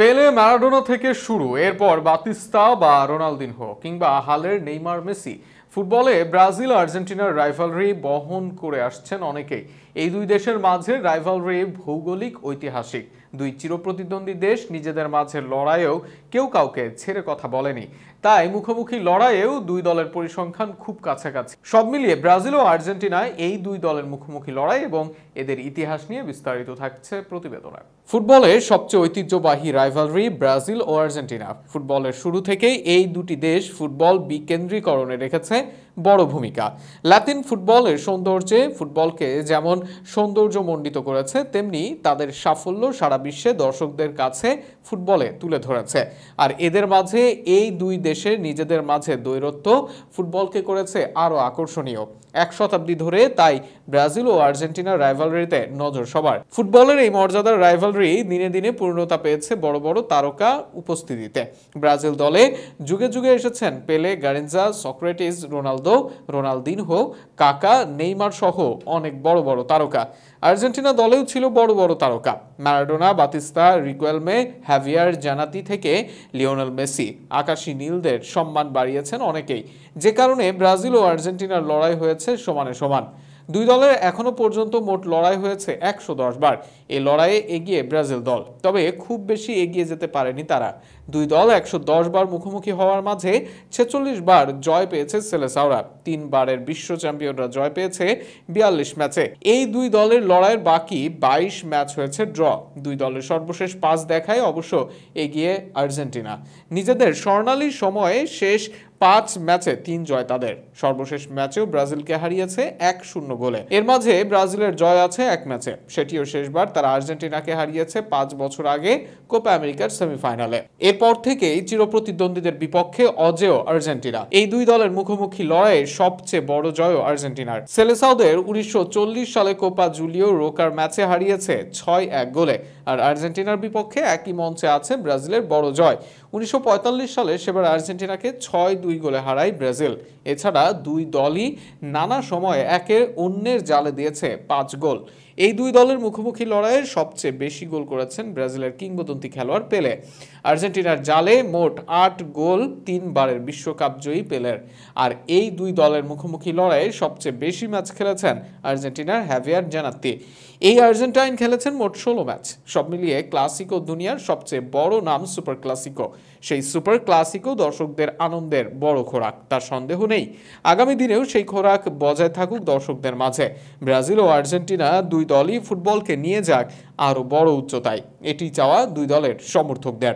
পেলে ম্যারাডোনা থেকে শুরু এরপর বাতিস্তা বা হো কিংবা হালের নেইমার মেসি ফুটবলে ব্রাজিল আর্জেন্টিনার রাইভালরি বহন করে আসছেন অনেকেই এই দুই দেশের মাঝে রাইভালরি ভৌগোলিক ঐতিহাসিক দুই চিরপ্রতিদ্বন্দ্বী দেশ নিজেদের মাঝে লড়াইয়েও কেউ কাউকে ছেড়ে কথা বলেনি তাই মুখোমুখি লড়াইয়েও দুই দলের পরিসংখ্যান খুব কাছাকাছি সব মিলিয়ে ব্রাজিল ও আর্জেন্টিনায় এই দুই দলের মুখোমুখি লড়াই এবং এদের ইতিহাস নিয়ে বিস্তারিত থাকছে প্রতিবেদনে ফুটবলের সবচেয়ে ঐতিহ্যবাহী রাইভালরি ব্রাজিল ও আর্জেন্টিনা ফুটবলের শুরু থেকেই এই দুটি দেশ ফুটবল বিকেন্দ্রীকরণে রেখেছে বড় ভূমিকা ল্যাতিন ফুটবলের সৌন্দর্যে ফুটবলকে যেমন সৌন্দর্যমণ্ডিত করেছে তেমনি তাদের সাফল্য সারা বিশ্বে দর্শকদের কাছে ফুটবলে তুলে ধরেছে আর এদের মাঝে এই দুই দেশের নিজেদের মাঝে দৈরত্ব ফুটবলকে করেছে আরও আকর্ষণীয় এক শতাব্দী ধরে তাই ব্রাজিল ও আর্জেন্টিনার রাইভালরিতে নজর সবার ফুটবলের এই মর্যাদার রাইভালরি দিনে দিনে পূর্ণতা পেয়েছে বড় বড় তারকা উপস্থিতিতে ব্রাজিল দলে যুগে যুগে এসেছেন পেলে গারেঞ্জা সক্রেটিস রোনালদো রোনালদিন হো কাকা নেইমার সহ অনেক বড় বড় তারকা আর্জেন্টিনা দলেও ছিল বড় বড় তারকা ম্যারাডোনা বাতিস্তা রিকুয়েলমে হ্যাভ হাভিয়ার জানাতি থেকে লিওনেল মেসি আকাশী নীলদের সম্মান বাড়িয়েছেন অনেকেই যে কারণে ব্রাজিল ও আর্জেন্টিনার লড়াই হয়েছে সমানে সমান দুই দলের এখনও পর্যন্ত মোট লড়াই হয়েছে একশো বার এই লড়াইয়ে এগিয়ে ব্রাজিল দল তবে খুব বেশি এগিয়ে যেতে পারেনি তারা দুই দল একশো বার মুখোমুখি হওয়ার মাঝে ছেচল্লিশ বার জয় পেয়েছে সেলেসাওরা তিনবারের বিশ্ব চ্যাম্পিয়নরা জয় পেয়েছে বিয়াল্লিশ ম্যাচে এই দুই দলের লড়াইয়ের বাকি বাইশ ম্যাচ হয়েছে ড্র দুই দলের সর্বশেষ পাঁচ দেখায় অবশ্য এগিয়ে আর্জেন্টিনা নিজেদের স্বর্ণালী সময়ে শেষ পাঁচ ম্যাচে তিন জয় তাদের সর্বশেষ ম্যাচেও ব্রাজিলকে হারিয়েছে এক শূন্য গোলে এর মাঝে ব্রাজিলের জয় আছে এক ম্যাচে সেটিও শেষবার তারা আর্জেন্টিনাকে হারিয়েছে পাঁচ বছর আগে কোপা আমেরিকার সেমিফাইনালে এরপর থেকেই চিরপ্রতিদ্বন্দ্বীদের বিপক্ষে অজেয় আর্জেন্টিনা এই দুই দলের মুখোমুখি লড়াইয়ে সবচেয়ে বড় জয়ও আর্জেন্টিনার সেলেসাউদের উনিশশো সালে কোপা জুলিও রোকার ম্যাচে হারিয়েছে ছয় এক গোলে আর আর্জেন্টিনার বিপক্ষে একই মঞ্চে আছে ব্রাজিলের বড় জয় উনিশশো সালে সেবার আর্জেন্টিনাকে ছয় দুই গোলে হারায় ব্রাজিল এছাড়া দুই দলই নানা সময়ে একে অন্যের জালে দিয়েছে পাঁচ গোল এই দুই দলের মুখোমুখি লড়াইয়ে সবচেয়ে বেশি গোল করেছেন ব্রাজিলের কিংবদন্তি খেলোয়াড় পেলে আর্জেন্টিনার জালে মোট আট গোল তিনবারের বিশ্বকাপ জয়ী পেলের আর এই দুই দলের মুখোমুখি লড়াইয়ে সবচেয়ে বেশি ম্যাচ খেলেছেন আর্জেন্টিনার হ্যাভিয়ার জানাত্তি এই আর্জেন্টাইন খেলেছেন মোট ষোলো ম্যাচ সব মিলিয়ে ক্লাসিকো দুনিয়ার সবচেয়ে বড় নাম সুপার ক্লাসিকো সেই সুপার ক্লাসিকো দর্শকদের আনন্দের বড় খোরাক তার সন্দেহ নেই আগামী দিনেও সেই খোরাক বজায় থাকুক দর্শকদের মাঝে ব্রাজিল ও আর্জেন্টিনা দুই দলই ফুটবলকে নিয়ে যাক আরও বড় উচ্চতায় এটি চাওয়া দুই দলের সমর্থকদের